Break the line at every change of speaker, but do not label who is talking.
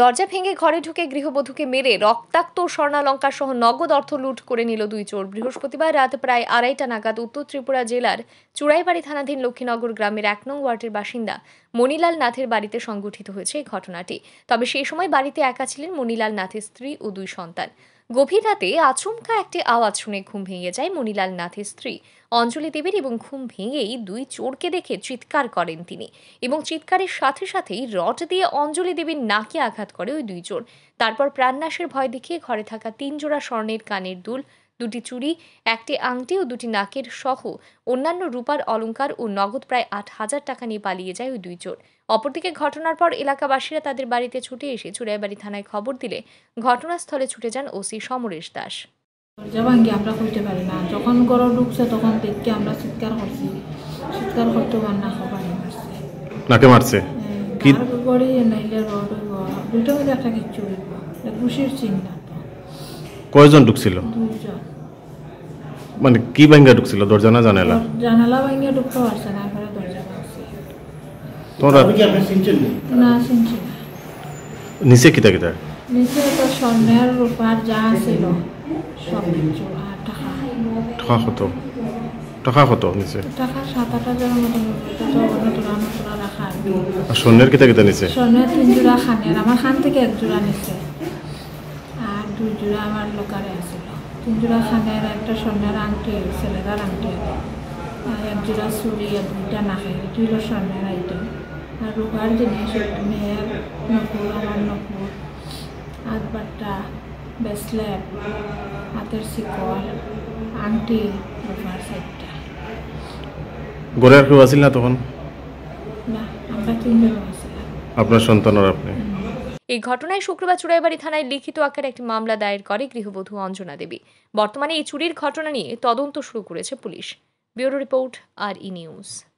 দরজা ভেঙে ঘরে ঢুকে গৃহবধূকে মেরে রক্তাক্ত স্বর্ণালঙ্কা সহ নগদ অর্থ লুট করে নিল দুই চোর বৃহস্পতিবার রাত প্রায় আড়াইটা নাগাদ উত্তর ত্রিপুরা জেলার চুড়াইবাড়ি থানাধীন লক্ষ্মীনগর গ্রামের এক নং ওয়ার্ডের বাসিন্দা মণিলাল নাথের বাড়িতে সংগঠিত হয়েছে এই ঘটনাটি তবে সেই সময় বাড়িতে একা ছিলেন মণিলাল নাথের স্ত্রী ও দুই সন্তান গভীর রাতে আচমকা একটি আওয়াজ শুনে ঘুম ভেঙে যায় মণিলাল নাথের স্ত্রী অঞ্জলি দেবীর এবং ঘুম ভেঙেই দুই চোরকে দেখে চিৎকার করেন তিনি এবং চিৎকারের সাথে সাথেই রড দিয়ে অঞ্জলি দেবীর নাকে আঘাত করে ওই দুই চোর তারপর প্রাণনাশের ভয় দেখিয়ে ঘরে থাকা তিন জোড়া স্বর্ণের কানের দুল দুটি চুড়ি একটি আংটি ও দুটি নাকের সহ অন্যান্য রূপার অলঙ্কার ও নগদ প্রায় আট হাজার টাকা নিয়ে পালিয়ে যায় ওই দুই চোর অপরদিকে ঘটনার পর এলাকাবাসীরা তাদের বাড়িতে ছুটে এসে চুড়াইবাড়ি থানায় খবর দিলে ঘটনাস্থলে ছুটে যান ওসি সমরেশ দাস
জবাঙ্গি আমরা পারি না যখন গরম ঢুকছে তখন আমরা চিৎকার করছি চিৎকার করতে পার না
নাকে মারছে হ্যাঁ, কি
নাইলে দুটো একটা খুশির
কয়জন ঢুকছিল মানে কি ভাঙ্গা ঢুকছিল দরজা না জানালা
জানালা ভাঙ্গা ঢুকতে পারছে না এবারে দরজা ভাঙছে
তোমরা আপনি কি আপনি শুনছেন না শুনছি নিচে থাকে তার
নিচে তো সোনার রূপার যা ছিল সব কিছু টাকা কত
টাকা কত নিচে
টাকা সাত আট হাজারের মতো রাখা আর নিচে স্বর্ণের তিন জোড়া খানের আমার খান থেকে এক জোড়া নিচে আর দুই জোড়া আমার লোকারে আছিল তিনজোড়া জোড়া একটা স্বর্ণের আংটি ছেলেদার আংটি আর এক জোড়া চুরি আর দুইটা নাকে এটি হলো স্বর্ণের আইটেম আর রোগার জিনিস মেয়ের নকুর আমার নকুর হাত বাট্টা ব্রেসলেট হাতের শিকল আংটি রোগার সাইডটা
গোড়ার কেউ আসিল না তখন
না আমরা তিনজন আসিলাম
আপনার সন্তান আর আপনি
এই ঘটনায় শুক্রবার চুড়াইবাড়ি থানায় লিখিত আকারে একটি মামলা দায়ের করে গৃহবধূ অঞ্জনা দেবী বর্তমানে এই চুরির ঘটনা নিয়ে তদন্ত শুরু করেছে পুলিশ ব্যুরো রিপোর্ট আর ই নিউজ